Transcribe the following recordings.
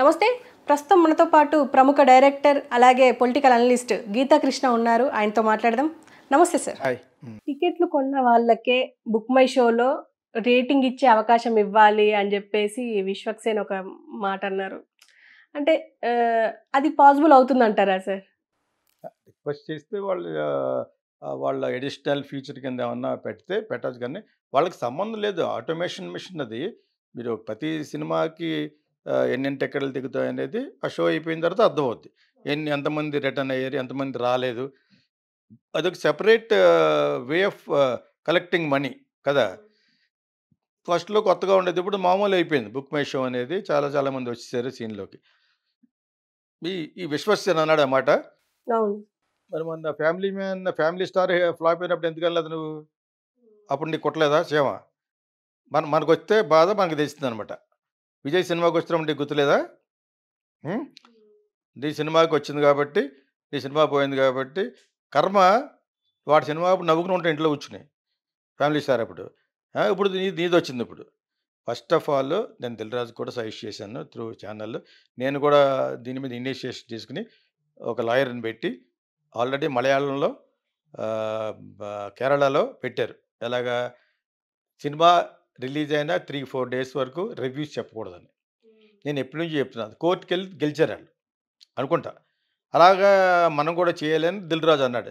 నమస్తే ప్రస్తుతం మనతో పాటు ప్రముఖ డైరెక్టర్ అలాగే పొలిటికల్ అనలిస్ట్ గీతాకృష్ణ ఉన్నారు ఆయనతో మాట్లాడదాం నమస్తే సార్ టికెట్లు కొన్న వాళ్ళకే బుక్ మై షోలో రేటింగ్ ఇచ్చే అవకాశం ఇవ్వాలి అని చెప్పేసి విశ్వక్సేన్ ఒక మాట అన్నారు అంటే అది పాసిబుల్ అవుతుందంటారా సార్ రిక్వెస్ట్ చేస్తే వాళ్ళు వాళ్ళ ఎడిషనల్ ఫీచర్ కింద ఏమన్నా పెడితే పెట్టచ్చు కానీ వాళ్ళకి సంబంధం లేదు ఆటోమేషన్ మిషన్ అది మీరు ప్రతి సినిమాకి ఎన్నెన్ని టిక్కెట్లు దిగుతాయి అనేది ఆ షో అయిపోయిన తర్వాత అర్థమవుద్ది ఎన్ని ఎంతమంది రిటర్న్ అయ్యారు ఎంతమంది రాలేదు అదొక separate way of collecting money కదా ఫస్ట్లో కొత్తగా ఉండేది ఇప్పుడు మామూలు అయిపోయింది బుక్ మై షో అనేది చాలా చాలా మంది వచ్చేసారు సీన్లోకి ఈ ఈ విశ్వసన్ అన్నాడు అన్నమాట మరి మన family man family star flop అయినప్పుడు ఎందుకు వెళ్ళదు నువ్వు అప్పుడు నీకు కొట్టలేదా సేవ మన మనకు వస్తే బాధ మనకు తెలిసింది అనమాట విజయ్ సినిమాకి వచ్చిన నీకు గుర్తులేదా నీ సినిమాకి వచ్చింది కాబట్టి నీ సినిమా పోయింది కాబట్టి కర్మ వాడి సినిమా నవ్వుకుని ఉంటే ఇంట్లో కూర్చున్నాయి ఫ్యామిలీ సార్ అప్పుడు ఇప్పుడు నీ నీది వచ్చింది ఇప్పుడు ఫస్ట్ ఆఫ్ ఆల్ నేను దిల్రాజు కూడా సజెస్ట్ చేశాను త్రూ ఛానల్లో నేను కూడా దీని మీద ఇనిషియేషన్ తీసుకుని ఒక లాయర్ని పెట్టి ఆల్రెడీ మలయాళంలో కేరళలో పెట్టారు ఎలాగా సినిమా రిలీజ్ అయిన త్రీ ఫోర్ డేస్ వరకు రివ్యూస్ చెప్పకూడదని నేను ఎప్పటి నుంచి చెప్తున్నాను కోర్టుకి వెళ్ళి గెలిచారు వాళ్ళు అనుకుంటా అలాగా మనం కూడా చేయాలని దిల్రాజు అన్నాడు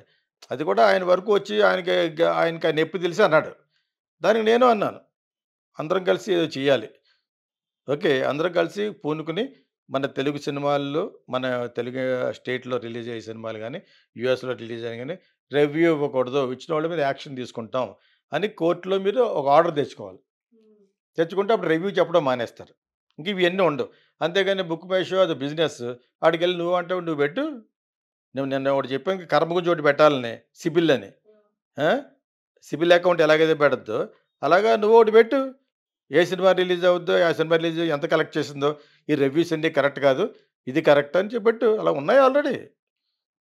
అది కూడా ఆయన వరకు వచ్చి ఆయనకి ఆయనకి ఆయన ఎప్పుడు తెలిసి అన్నాడు దానికి నేను అన్నాను అందరం కలిసి ఏదో చేయాలి ఓకే అందరం కలిసి పూనుకుని మన తెలుగు సినిమాల్లో మన తెలుగు స్టేట్లో రిలీజ్ అయ్యే సినిమాలు కానీ యూఎస్లో రిలీజ్ అయ్యి కానీ రివ్యూ ఇవ్వకూడదు ఇచ్చిన వాళ్ళ మీద యాక్షన్ తీసుకుంటాం అని కోర్టులో మీరు ఒక ఆర్డర్ తెచ్చుకోవాలి తెచ్చుకుంటే అప్పుడు రివ్యూ చెప్పడం మానేస్తారు ఇంక ఇవన్నీ ఉండవు అంతేగాని బుక్ మేషో అది బిజినెస్ ఆడికి వెళ్ళి నువ్వు అంటే నువ్వు పెట్టు నువ్వు నిన్న ఒకటి చెప్పాను ఇంకా కర్మకు చోటు పెట్టాలని సిబిల్ అని సిబిల్ అకౌంట్ ఎలాగైతే పెడద్దు అలాగా నువ్వు ఒకటి పెట్టు ఏ సినిమా రిలీజ్ అవుద్దో ఆ సినిమా రిలీజ్ ఎంత కలెక్ట్ చేసిందో ఈ రివ్యూస్ అన్నీ కరెక్ట్ కాదు ఇది కరెక్ట్ అని చెప్పట్టు అలా ఉన్నాయి ఆల్రెడీ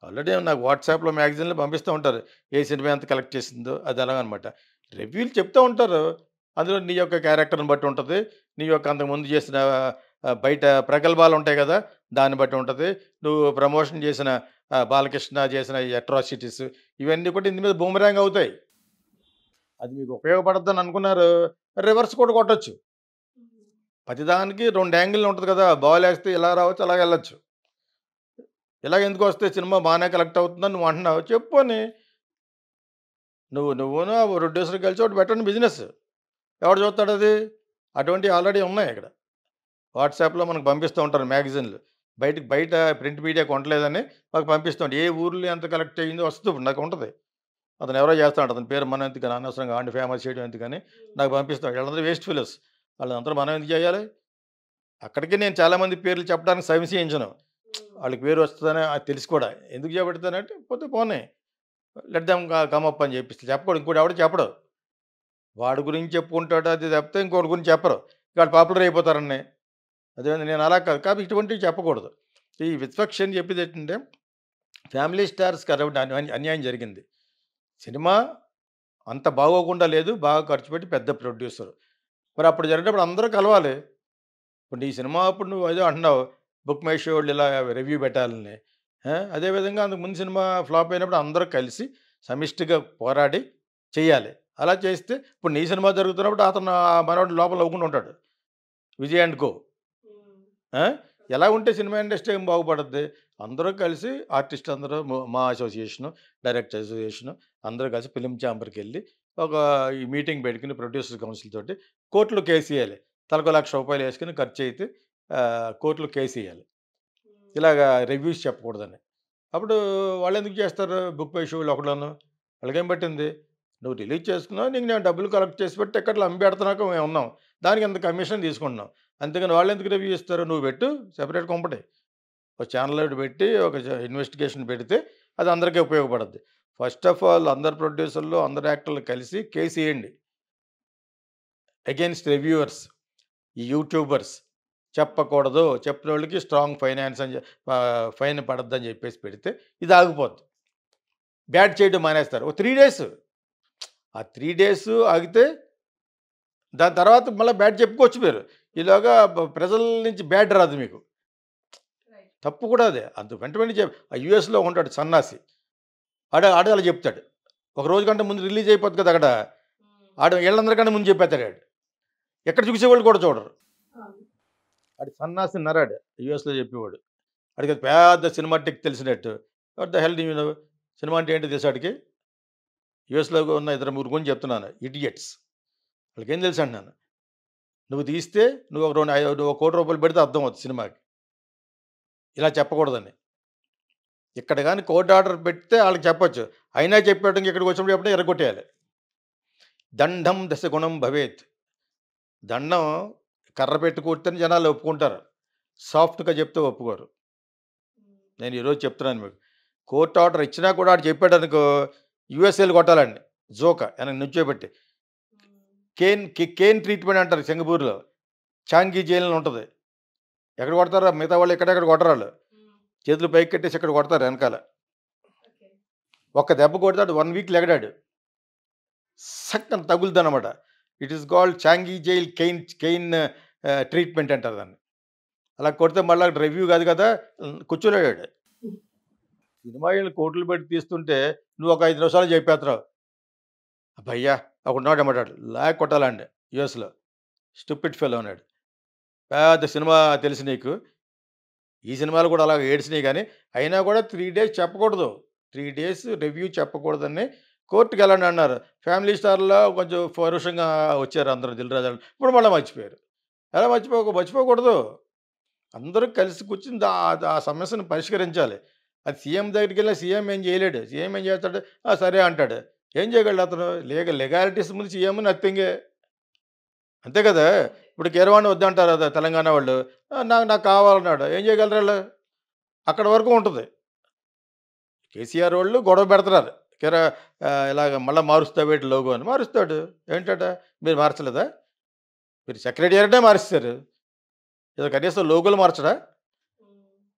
ఆల్రెడీ నాకు వాట్సాప్లో మ్యాగజైన్లో పంపిస్తూ ఉంటారు ఏ సినిమా ఎంత కలెక్ట్ చేసిందో అది అలాగనమాట రివ్యూలు చెప్తూ ఉంటారు అందులో నీ యొక్క క్యారెక్టర్ని బట్టి ఉంటుంది నీ యొక్క అంతకుముందు చేసిన బయట ప్రగల్భాలు ఉంటాయి కదా దాన్ని బట్టి ఉంటుంది నువ్వు ప్రమోషన్ చేసిన బాలకృష్ణ చేసిన అట్రాసిటీస్ ఇవన్నీ కూడా ఇందు మీద బూమరాంగ్ అవుతాయి అది మీకు ఉపయోగపడద్దని అనుకున్నారు రివర్స్ కూడా కొట్టచ్చు ప్రతిదానికి రెండు యాంగిల్ ఉంటుంది కదా బాల్ వేస్తే ఇలా రావచ్చు అలాగ వెళ్ళచ్చు ఇలాగ ఎందుకు వస్తే సినిమా బాగానే కలెక్ట్ అవుతుందని నువ్వు అంటున్నావు చెప్పు అని నువ్వు నువ్వును ప్రొడ్యూసర్ కలిసి ఒకటి పెట్టండి బిజినెస్ ఎవడు చూస్తాడు అది అటువంటి ఆల్రెడీ ఉన్నాయి ఇక్కడ వాట్సాప్లో మనకు పంపిస్తూ ఉంటారు మ్యాగజైన్లు బయటకు బయట ప్రింట్ మీడియా కొనలేదని మాకు పంపిస్తాం ఏ ఊర్లో ఎంత కలెక్ట్ అయ్యిందో వస్తుంది నాకు ఉంటుంది అతను ఎవరో చేస్తాడు అతని పేరు మనం ఎందుకు అనవసరంగా అండి ఫేమస్ చేయడం ఎందుకని నాకు పంపిస్తాడు వీళ్ళందరూ వేస్ట్ ఫిలర్స్ వాళ్ళందరూ మనం ఎందుకు చేయాలి అక్కడికి నేను చాలామంది పేర్లు చెప్పడానికి సంశయించను వాళ్ళకి పేరు వస్తుందని తెలిసి కూడా ఎందుకు చేపడతానంటే పోతే పోనే లెట్ దమ్ కమప్ అని చెప్పిస్తే చెప్పకూడదు ఇంకోటి ఎవడో చెప్పడు వాడి గురించి చెప్పుకుంటాడు అది తప్పితే ఇంకోటి గురించి చెప్పరు ఇక్కడ పాపులర్ అయిపోతారని అదే నేను అలా కాదు కాబట్టి ఇటువంటివి చెప్పకూడదు ఈ విత్పక్ష అని చెప్పేది ఏంటంటే ఫ్యామిలీ స్టార్స్ అటువంటి అన్యాయం జరిగింది సినిమా అంత బాగోకుండా లేదు బాగా ఖర్చు పెట్టి పెద్ద ప్రొడ్యూసర్ మరి అప్పుడు జరిగినప్పుడు అందరూ కలవాలి ఇప్పుడు ఈ సినిమా అప్పుడు నువ్వు ఏదో అంటున్నావు బుక్ మై షో ఇలా రివ్యూ పెట్టాలని అదేవిధంగా అందుకు ముందు సినిమా ఫ్లాప్ అయినప్పుడు అందరూ కలిసి సమిష్టిగా పోరాడి చేయాలి అలా చేస్తే ఇప్పుడు నీ సినిమా జరుగుతున్నప్పుడు అతను మనవాడు లోపల అవ్వకుండా ఉంటాడు విజయ్ అండ్ కో ఎలా ఉంటే సినిమా ఇండస్ట్రీ ఏం బాగుపడుద్ది అందరూ కలిసి ఆర్టిస్ట్ అందరూ మా అసోసియేషను డైరెక్టర్ అసోసియేషను అందరూ కలిసి ఫిలిం ఛాంబర్కి వెళ్ళి ఒక ఈ మీటింగ్ పెట్టుకుని ప్రొడ్యూసర్ కౌన్సిల్ తోటి కోట్లు కేసీయాలి తలకు లక్ష రూపాయలు వేసుకుని ఖర్చు అయితే కోట్లు ఇవ్వాలి ఇలాగ రివ్యూస్ చెప్పకూడదని అప్పుడు వాళ్ళు ఎందుకు చేస్తారు బుక్ పై షూలు ఒకడను వాళ్ళకేం పట్టింది నువ్వు రిలీజ్ చేసుకున్నావు నీకు నేను డబ్బులు కలెక్ట్ చేసి పెట్టి టికెట్లు అమ్మిపెడుతున్నాక మేము ఉన్నాం దానికి ఎంత కమిషన్ తీసుకుంటున్నాం అంతేగాని వాళ్ళు ఎందుకు రివ్యూ ఇస్తారు నువ్వు పెట్టు సెపరేట్ కొంపటి ఒక ఛానల్ పెట్టి ఒక ఇన్వెస్టిగేషన్ పెడితే అది అందరికీ ఉపయోగపడుద్ది ఫస్ట్ ఆఫ్ ఆల్ అందరు ప్రొడ్యూసర్లు అందరు యాక్టర్లు కలిసి కేసు వేయండి అగైన్స్ రివ్యూవర్స్ ఈ యూట్యూబర్స్ చెప్పకూడదు చెప్పిన వాళ్ళకి స్ట్రాంగ్ ఫైనాన్స్ అని ఫైన్ అని చెప్పేసి పెడితే ఇది ఆగిపోద్ది బ్యాట్ చేయడం మానేస్తారు ఓ త్రీ డేస్ ఆ త్రీ డేస్ ఆగితే దాని తర్వాత మళ్ళీ బ్యాడ్ చెప్పుకోవచ్చు మీరు ఇలాగా ప్రజల నుంచి బ్యాడ్ రాదు మీకు తప్పు కూడా అదే అంత వెంట వెంటనే చెప్ యుఎస్లో ఉంటాడు సన్నాసి ఆడ ఆడ అలా చెప్తాడు ఒక రోజు కంటే ముందు రిలీజ్ అయిపోతుంది కదా అక్కడ ఆడ వీళ్ళందరికంటే ముందు చెప్పేస్తాడు ఆడు ఎక్కడ చూసేవాళ్ళు కూడా చూడరు ఆడు సన్నాసి నరాడు యుఎస్లో చెప్పేవాడు అడిగితే పెద్ద సినిమాటిక్ తెలిసినట్టు ద హెల్ సినిమా అంటే ఏంటి తెలుసు యుఎస్లో ఉన్న ఇద్దరు ముగ్గురు గురించి చెప్తున్నాను ఇడియట్స్ వాళ్ళకేం తెలుసు అంటున్నాను నువ్వు తీస్తే నువ్వు ఒక రెండు ఒక కోటి రూపాయలు పెడితే అర్థం అవుతుంది సినిమాకి ఇలా చెప్పకూడదని ఇక్కడ కానీ కోర్టు ఆర్డర్ పెడితే వాళ్ళకి చెప్పొచ్చు అయినా చెప్పేటం ఇక్కడికి వచ్చినప్పుడు చెప్పడం ఎరగొట్టేయాలి దండం దశ గుణం భవేత్ దండం కర్ర పెట్టి కూర్చొని జనాలు ఒప్పుకుంటారు సాఫ్ట్గా చెప్తే ఒప్పుకోరు నేను ఈరోజు చెప్తున్నాను మీకు కోర్టు ఆర్డర్ ఇచ్చినా కూడా ఆడు చెప్పాడు అనుకో యుఎస్ఏలు కొట్టాలండి జోక వెనక నుంచోబెట్టి కేన్ కేన్ ట్రీట్మెంట్ అంటారు సింగపూర్లో చాంగీ జైలు ఉంటుంది ఎక్కడ కొడతారా మిగతా వాళ్ళు ఎక్కడెక్కడ కొట్టరు వాళ్ళు చేతులు పైకి కట్టేసి ఇక్కడ కొడతారు వెనకాల ఒక్క దెబ్బ కొడతాడు వన్ వీక్ లెగడాడు సక్కన తగులుదనమాట it is called Changi jail cane cane treatment అంటారు దాన్ని అలా కొడితే మళ్ళీ రివ్యూ కాదు కదా కూర్చోలేడాడు సినిమా కోట్లు పెట్టి తీస్తుంటే నువ్వు ఒక ఐదు నిమిషాలు చెప్పేస్తావు అబ్బయ్యా ఒక ఉన్నాడు అమ్మటాడు లాగ్ కొట్టాలండి యుఎస్లో స్టూపిడ్ ఫెల్ అన్నాడు పెద్ద సినిమా తెలిసి నీకు ఈ సినిమాలు కూడా అలా ఏడ్చినాయి కానీ అయినా కూడా త్రీ డేస్ చెప్పకూడదు త్రీ డేస్ రివ్యూ చెప్పకూడదని కోర్టుకి వెళ్ళండి అన్నారు ఫ్యామిలీ స్టార్లో కొంచెం పౌరుషంగా వచ్చారు అందరూ దిల్రాజు ఇప్పుడు మళ్ళీ మర్చిపోయారు ఎలా మర్చిపో మర్చిపోకూడదు అందరూ కలిసి కూర్చుని ఆ సమస్యను పరిష్కరించాలి అది సీఎం దగ్గరికి వెళ్ళిన సీఎం ఏం చేయలేడు సీఎం ఏం చేస్తాడు సరే అంటాడు ఏం చేయగలడు అతను లేక లెగాలిటీస్ ముందు సీఎం నథింగే అంతే కదా ఇప్పుడు కేరవాణి వద్దంటారు అదే తెలంగాణ వాళ్ళు నాకు నాకు కావాలన్నాడు ఏం చేయగలరు వాళ్ళు అక్కడ వరకు ఉంటుంది కేసీఆర్ వాళ్ళు గొడవ పెడతారు కేర ఇలాగ మళ్ళీ మారుస్తా వేటి లోగో అని మారుస్తాడు ఏంటట మీరు మార్చలేదా మీరు సెక్రటరీ మారుస్తారు ఇది కనీసం లోగోలు మార్చడా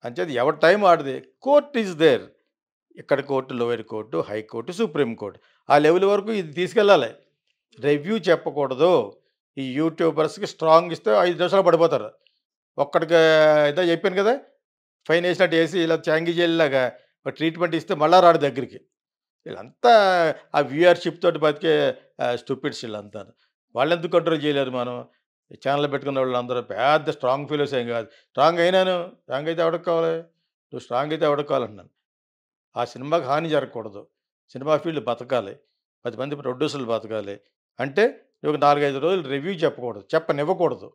అంచేది ఎవరి టైం ఆడది కోర్ట్ ఈజ్ దేర్ ఇక్కడ court lower court high court supreme court ఆ లెవెల్ వరకు ఇది తీసుకెళ్ళాలి రివ్యూ చెప్పకూడదు ఈ యూట్యూబర్స్కి స్ట్రాంగ్ ఇస్తే ఐదు నిమిషాలు పడిపోతారు ఒక్కడికి ఏదో చెప్పాను కదా ఫైన్ వేసినట్టు వేసి ఇలా చేయలేగా ట్రీట్మెంట్ ఇస్తే మళ్ళా రాడు దగ్గరికి వీళ్ళంతా ఆ వ్యూఆర్షిప్ తోటి బతికే స్టూపిడ్స్ వీళ్ళంతా వాళ్ళు ఎందుకు కంట్రోల్ చేయలేరు మనం ఛానల్ పెట్టుకున్న వాళ్ళు అందరూ పెద్ద స్ట్రాంగ్ ఫీలర్స్ ఏం కాదు స్ట్రాంగ్ అయినాను స్ట్రాంగ్ అయితే ఎవరికి కావాలి నువ్వు స్ట్రాంగ్ అయితే ఎవరికి కావాలన్నాను ఆ సినిమాకి హాని జరగకూడదు సినిమా ఫీల్డ్ బతకాలి పది మంది ప్రొడ్యూసర్లు బతకాలి అంటే నువ్వు నాలుగైదు రోజులు రివ్యూ చెప్పకూడదు చెప్పనివ్వకూడదు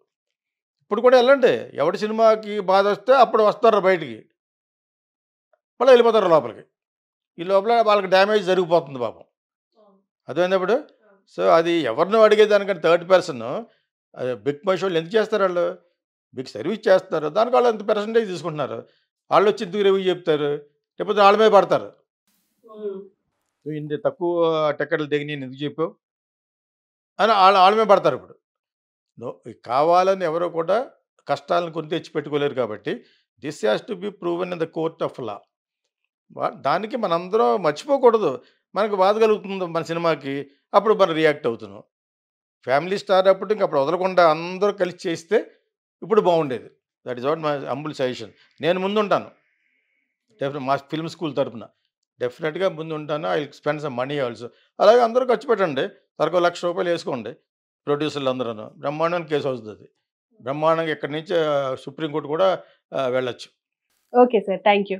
ఇప్పుడు కూడా వెళ్ళండి ఎవడి సినిమాకి బాధ వస్తే అప్పుడు వస్తారు బయటికి మళ్ళీ వెళ్ళిపోతారు లోపలికి ఈ లోపల వాళ్ళకి డ్యామేజ్ జరిగిపోతుంది పాపం అదేంటప్పుడు సో అది ఎవరినో అడిగేదానికంటే థర్డ్ పర్సన్ బిగ్ మై షోలు ఎందుకు చేస్తారు వాళ్ళు మీకు సర్వీస్ చేస్తున్నారు దానికి వాళ్ళు ఎంత పర్సంటేజ్ తీసుకుంటున్నారు వాళ్ళు వచ్చి ఎందుకు రివ్యూ చెప్తారు లేకపోతే వాళ్ళ మీద పడతారు ఇంత తక్కువ టికెట్లు దిగి నేను ఎందుకు చెప్పావు అని వాళ్ళు వాళ్ళ మీద పడతారు ఇప్పుడు కావాలని ఎవరో కూడా కష్టాలను కొని తెచ్చి పెట్టుకోలేరు కాబట్టి this has to be proven in the court of law దానికి మనందరం మర్చిపోకూడదు మనకు బాధ కలుగుతుంది మన సినిమాకి అప్పుడు మనం రియాక్ట్ అవుతున్నాం ఫ్యామిలీ స్టార్ అప్పుడు ఇంక అప్పుడు వదలకుండా అందరూ కలిసి చేస్తే ఇప్పుడు బాగుండేది that is what my humble suggestion నేను ముందు ఉంటాను డెఫినెట్ మా ఫిల్మ్ స్కూల్ తరఫున డెఫినెట్గా ఉంటాను I spend some money also అలాగే అందరూ ఖర్చు పెట్టండి తరకు లక్ష రూపాయలు వేసుకోండి ప్రొడ్యూసర్లు అందరూ బ్రహ్మాండానికి కేసు అవుతుంది బ్రహ్మాండంగా ఇక్కడి నుంచి సుప్రీంకోర్టు కూడా వెళ్ళచ్చు ఓకే సార్ థ్యాంక్ యూ